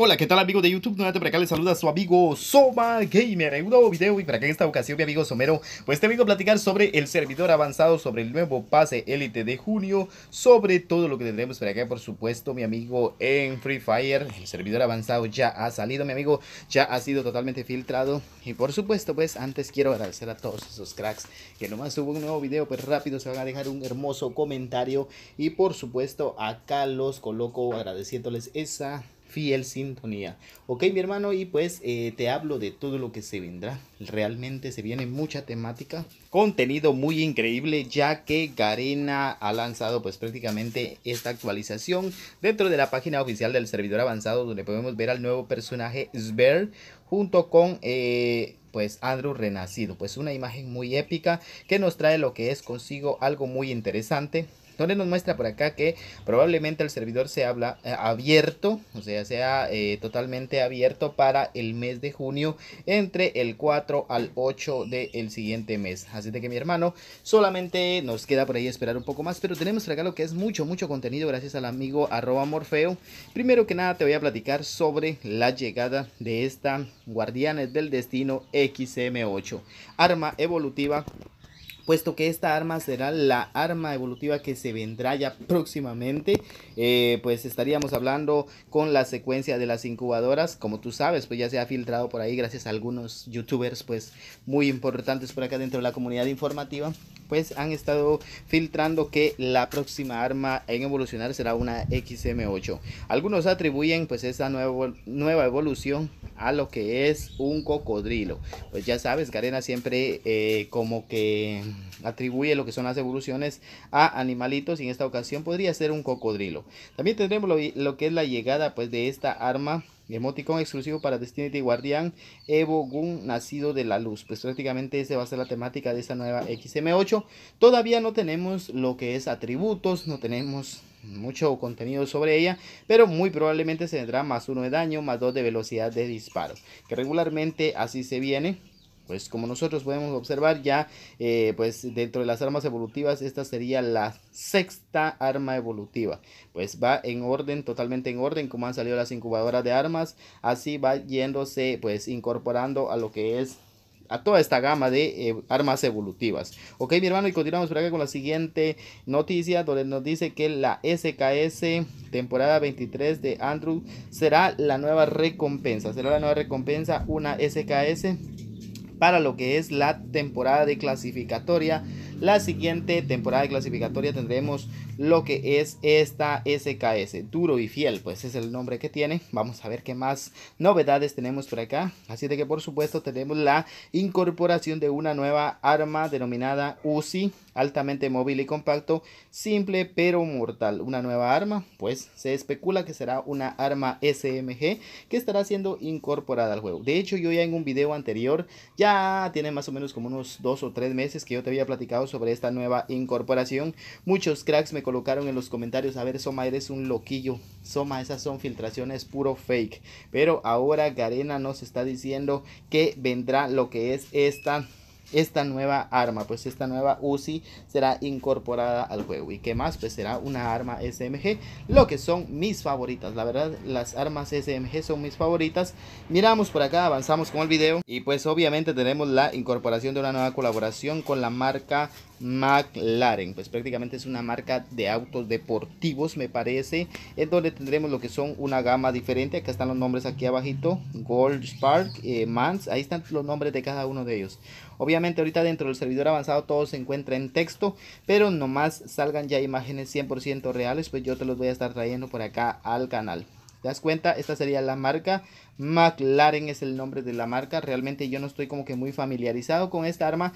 Hola, ¿qué tal amigos de YouTube? No por acá les saluda su amigo Soma Gamer Hay un nuevo video y para que en esta ocasión mi amigo Somero pues te vengo a platicar sobre el servidor avanzado, sobre el nuevo pase élite de junio, sobre todo lo que tendremos por acá por supuesto mi amigo en Free Fire, el servidor avanzado ya ha salido mi amigo, ya ha sido totalmente filtrado y por supuesto pues antes quiero agradecer a todos esos cracks que nomás subo un nuevo video pues rápido se van a dejar un hermoso comentario y por supuesto acá los coloco agradeciéndoles esa fiel sintonía. Ok, mi hermano, y pues eh, te hablo de todo lo que se vendrá. Realmente se viene mucha temática, contenido muy increíble, ya que Garena ha lanzado pues prácticamente esta actualización dentro de la página oficial del servidor avanzado, donde podemos ver al nuevo personaje Sver junto con... Eh, pues Andrew renacido, pues una imagen muy épica que nos trae lo que es consigo algo muy interesante, donde nos muestra por acá que probablemente el servidor se habla eh, abierto, o sea, sea eh, totalmente abierto para el mes de junio entre el 4 al 8 del siguiente mes. Así de que mi hermano, solamente nos queda por ahí esperar un poco más, pero tenemos regalo acá lo que es mucho, mucho contenido gracias al amigo arroba morfeo. Primero que nada te voy a platicar sobre la llegada de esta Guardianes del Destino XM8, arma evolutiva puesto que esta arma será la arma evolutiva que se vendrá ya próximamente. Eh, pues estaríamos hablando con la secuencia de las incubadoras, como tú sabes, pues ya se ha filtrado por ahí gracias a algunos youtubers pues muy importantes por acá dentro de la comunidad informativa, pues han estado filtrando que la próxima arma en evolucionar será una XM8. Algunos atribuyen pues esta nueva evolución a lo que es un cocodrilo. Pues ya sabes, Garena siempre eh, como que atribuye lo que son las evoluciones a animalitos y en esta ocasión podría ser un cocodrilo. También tendremos lo, lo que es la llegada pues de esta arma Emoticón exclusivo para Destiny Guardian, Evo Gun, nacido de la luz. Pues prácticamente esa va a ser la temática de esta nueva XM8. Todavía no tenemos lo que es atributos, no tenemos mucho contenido sobre ella, pero muy probablemente se tendrá más uno de daño, más dos de velocidad de disparo, que regularmente así se viene pues como nosotros podemos observar ya, eh, pues dentro de las armas evolutivas, esta sería la sexta arma evolutiva. Pues va en orden, totalmente en orden, como han salido las incubadoras de armas, así va yéndose, pues incorporando a lo que es a toda esta gama de eh, armas evolutivas. Ok, mi hermano, y continuamos por acá con la siguiente noticia, donde nos dice que la SKS temporada 23 de Andrew será la nueva recompensa. Será la nueva recompensa, una SKS para lo que es la temporada de clasificatoria. La siguiente temporada de clasificatoria tendremos lo que es esta SKS, duro y fiel, pues es el nombre que tiene. Vamos a ver qué más novedades tenemos por acá. Así de que por supuesto tenemos la incorporación de una nueva arma denominada UCI altamente móvil y compacto, simple pero mortal. Una nueva arma, pues se especula que será una arma SMG que estará siendo incorporada al juego. De hecho, yo ya en un video anterior, ya tiene más o menos como unos dos o tres meses que yo te había platicado sobre esta nueva incorporación. Muchos cracks me colocaron en los comentarios, a ver, Soma, eres un loquillo. Soma, esas son filtraciones puro fake. Pero ahora Garena nos está diciendo que vendrá lo que es esta esta nueva arma. Pues esta nueva Uzi será incorporada al juego. ¿Y qué más? Pues será una arma SMG, lo que son mis favoritas. La verdad, las armas SMG son mis favoritas. Miramos por acá, avanzamos con el video. Y pues obviamente tenemos la incorporación de una nueva colaboración con la marca McLaren. Pues prácticamente es una marca de autos deportivos, me parece. Es donde tendremos lo que son una gama diferente. Acá están los nombres aquí abajito. Gold Spark, eh, Mans. Ahí están los nombres de cada uno de ellos. Obviamente ahorita dentro del servidor avanzado todo se encuentra en texto, pero nomás salgan ya imágenes 100% reales, pues yo te los voy a estar trayendo por acá al canal das cuenta? Esta sería la marca. McLaren es el nombre de la marca. Realmente yo no estoy como que muy familiarizado con esta arma,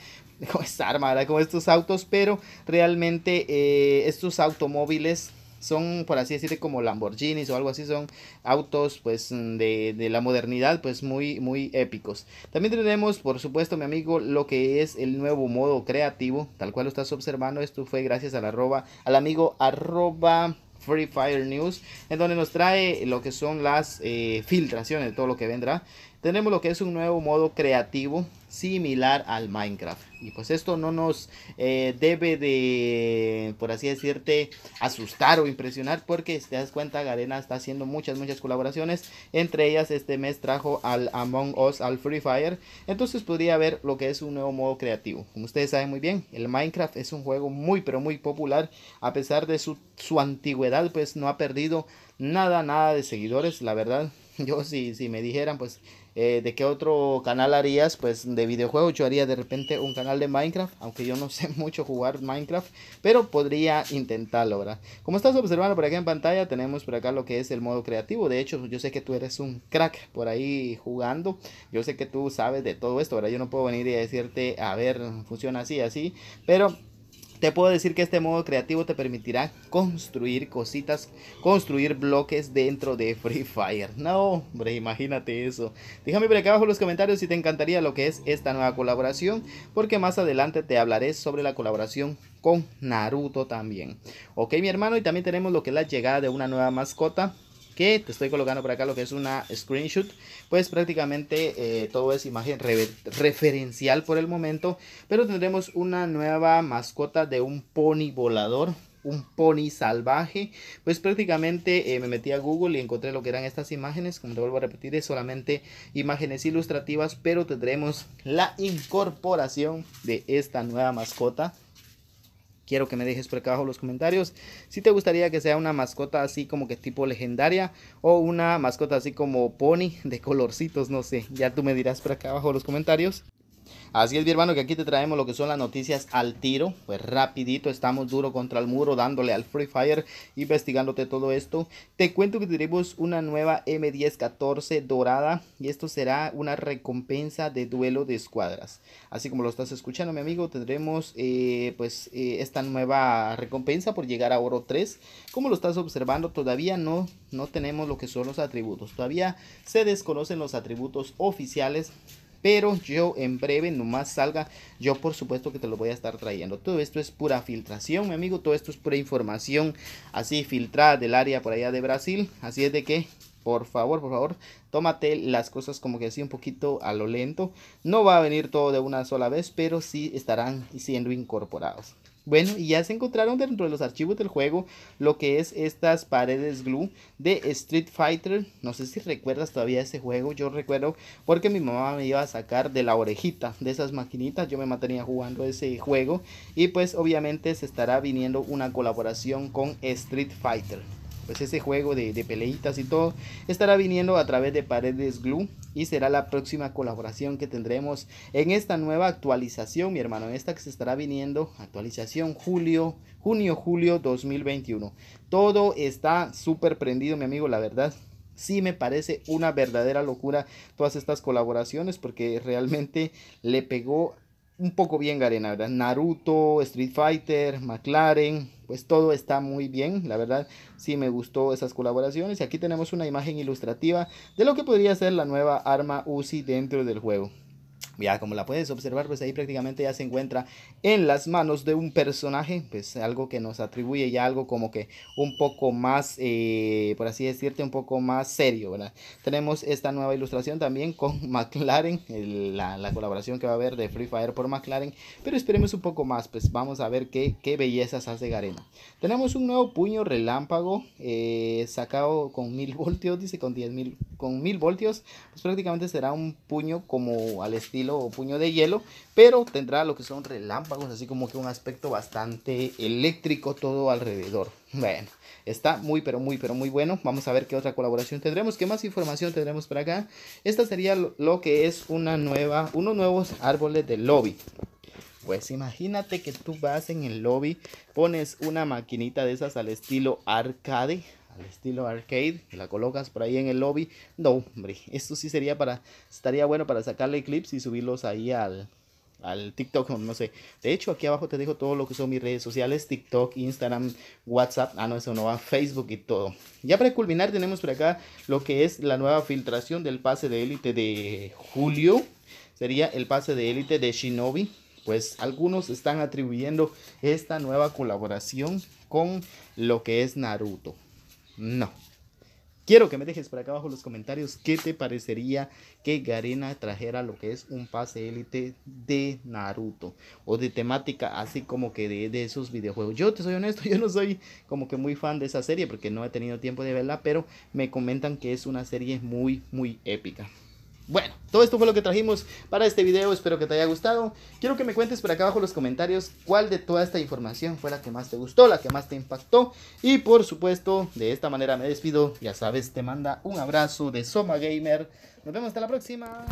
con esta arma, ¿verdad? con estos autos, pero realmente eh, estos automóviles son, por así decirlo, como Lamborghinis o algo así, son autos pues de, de, la modernidad, pues muy, muy épicos. También tenemos, por supuesto, mi amigo, lo que es el nuevo modo creativo, tal cual lo estás observando. Esto fue gracias al arroba, al amigo arroba Free Fire News, en donde nos trae lo que son las eh, filtraciones de todo lo que vendrá tenemos lo que es un nuevo modo creativo similar al Minecraft. Y pues esto no nos eh, debe de, por así decirte, asustar o impresionar porque si te das cuenta, Garena está haciendo muchas, muchas colaboraciones. Entre ellas este mes trajo al Among Us, al Free Fire. Entonces podría ver lo que es un nuevo modo creativo. Como ustedes saben muy bien, el Minecraft es un juego muy, pero muy popular. A pesar de su, antigüedad, pues no ha perdido nada, nada de seguidores. La verdad, yo si, si me dijeran, pues eh, ¿De qué otro canal harías? Pues de videojuegos. Yo haría de repente un canal de Minecraft, aunque yo no sé mucho jugar Minecraft, pero podría intentarlo, ¿verdad? Como estás observando por aquí en pantalla, tenemos por acá lo que es el modo creativo. De hecho, yo sé que tú eres un crack por ahí jugando. Yo sé que tú sabes de todo esto, ahora Yo no puedo venir y decirte, a ver, funciona así, así, pero te puedo decir que este modo creativo te permitirá construir cositas, construir bloques dentro de Free Fire. No, hombre, imagínate eso. Déjame por acá abajo en los comentarios si te encantaría lo que es esta nueva colaboración, porque más adelante te hablaré sobre la colaboración con Naruto también. Ok, mi hermano, y también tenemos lo que es la llegada de una nueva mascota que te estoy colocando por acá lo que es una screenshot pues prácticamente eh, todo es imagen referencial por el momento pero tendremos una nueva mascota de un pony volador un pony salvaje pues prácticamente eh, me metí a google y encontré lo que eran estas imágenes como te vuelvo a repetir es solamente imágenes ilustrativas pero tendremos la incorporación de esta nueva mascota quiero que me dejes por acá abajo los comentarios si te gustaría que sea una mascota así como que tipo legendaria o una mascota así como pony de colorcitos, no sé, ya tú me dirás por acá abajo los comentarios. Así es, mi hermano, que aquí te traemos lo que son las noticias al tiro. Pues rapidito, estamos duro contra el muro, dándole al Free Fire, investigándote todo esto. Te cuento que tenemos una nueva M1014 dorada y esto será una recompensa de duelo de escuadras. Así como lo estás escuchando, mi amigo, tendremos eh, pues eh, esta nueva recompensa por llegar a oro 3. Como lo estás observando, todavía no, no tenemos lo que son los atributos. Todavía se desconocen los atributos oficiales pero yo en breve, nomás salga, yo por supuesto que te lo voy a estar trayendo. Todo esto es pura filtración, mi amigo. Todo esto es pura información así filtrada del área por allá de Brasil. Así es de que por favor, por favor, tómate las cosas como que así un poquito a lo lento. No va a venir todo de una sola vez, pero sí estarán siendo incorporados. Bueno, y ya se encontraron dentro de los archivos del juego lo que es estas paredes glue de Street Fighter. No sé si recuerdas todavía ese juego. Yo recuerdo porque mi mamá me iba a sacar de la orejita de esas maquinitas. Yo me mantenía jugando ese juego. Y pues obviamente se estará viniendo una colaboración con Street Fighter. Pues, ese juego de, peleitas y todo estará viniendo a través de Paredes Glue y será la próxima colaboración que tendremos en esta nueva actualización, mi hermano, esta que se estará viniendo, actualización julio, junio, julio 2021. Todo está súper prendido, mi amigo, la verdad. Sí me parece una verdadera locura todas estas colaboraciones porque realmente le pegó un poco bien Garena, ¿verdad? Naruto, Street Fighter, McLaren, pues todo está muy bien, la verdad sí me gustó esas colaboraciones y aquí tenemos una imagen ilustrativa de lo que podría ser la nueva arma Uzi dentro del juego ya como la puedes observar, pues ahí prácticamente ya se encuentra en las manos de un personaje, pues algo que nos atribuye ya algo como que un poco más, eh, por así decirte, un poco más serio, ¿verdad? Tenemos esta nueva ilustración también con McLaren, la, colaboración que va a haber de Free Fire por McLaren, pero esperemos un poco más, pues vamos a ver qué, qué bellezas hace Garena. Tenemos un nuevo puño relámpago, eh, sacado con mil voltios, dice con 10.000, con mil voltios, pues prácticamente será un puño como al estilo o puño de hielo, pero tendrá lo que son relámpagos, así como que un aspecto bastante eléctrico todo alrededor. Bueno, está muy, pero muy, pero muy bueno. Vamos a ver qué otra colaboración tendremos, qué más información tendremos para acá. Esta sería lo que es una nueva, unos nuevos árboles de lobby. Pues imagínate que tú vas en el lobby, pones una maquinita de esas al estilo arcade, al estilo arcade, la colocas por ahí en el lobby. No, hombre, esto sí sería para, estaría bueno para sacarle clips y subirlos ahí al, al TikTok, no sé. De hecho, aquí abajo te dejo todo lo que son mis redes sociales, TikTok, Instagram, WhatsApp, ah, no, eso no va, Facebook y todo. Ya para culminar tenemos por acá lo que es la nueva filtración del pase de élite de julio. Sería el pase de élite de Shinobi. Pues algunos están atribuyendo esta nueva colaboración con lo que es Naruto. No. Quiero que me dejes por acá abajo los comentarios qué te parecería que Garena trajera lo que es un pase élite de Naruto o de temática así como que de, de, esos videojuegos. Yo te soy honesto, yo no soy como que muy fan de esa serie porque no he tenido tiempo de verla, pero me comentan que es una serie muy, muy épica. Bueno, todo esto fue lo que trajimos para este video, espero que te haya gustado. Quiero que me cuentes por acá abajo en los comentarios cuál de toda esta información fue la que más te gustó, la que más te impactó. Y por supuesto, de esta manera me despido. Ya sabes, te manda un abrazo de Soma Gamer. Nos vemos hasta la próxima.